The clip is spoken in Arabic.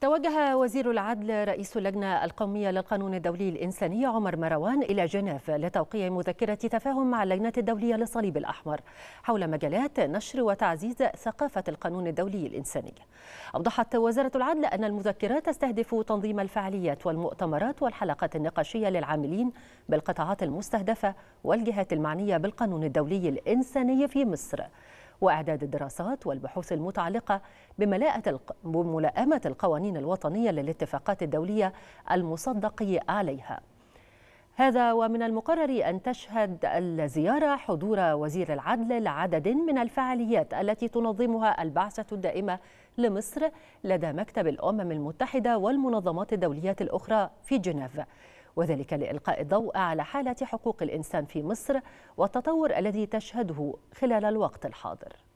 توجه وزير العدل رئيس اللجنة القومية للقانون الدولي الإنساني عمر مروان إلى جنيف لتوقيع مذكرة تفاهم مع اللجنة الدولية للصليب الأحمر حول مجالات نشر وتعزيز ثقافة القانون الدولي الإنساني. أوضحت وزارة العدل أن المذكرة تستهدف تنظيم الفعاليات والمؤتمرات والحلقات النقاشية للعاملين بالقطاعات المستهدفة والجهات المعنية بالقانون الدولي الإنساني في مصر. وإعداد الدراسات والبحوث المتعلقة بملائمة القوانين الوطنية للاتفاقات الدولية المصدق عليها هذا ومن المقرر أن تشهد الزيارة حضور وزير العدل لعدد من الفعاليات التي تنظمها البعثة الدائمة لمصر لدى مكتب الأمم المتحدة والمنظمات الدولية الأخرى في جنيف وذلك لإلقاء الضوء على حالة حقوق الإنسان في مصر والتطور الذي تشهده خلال الوقت الحاضر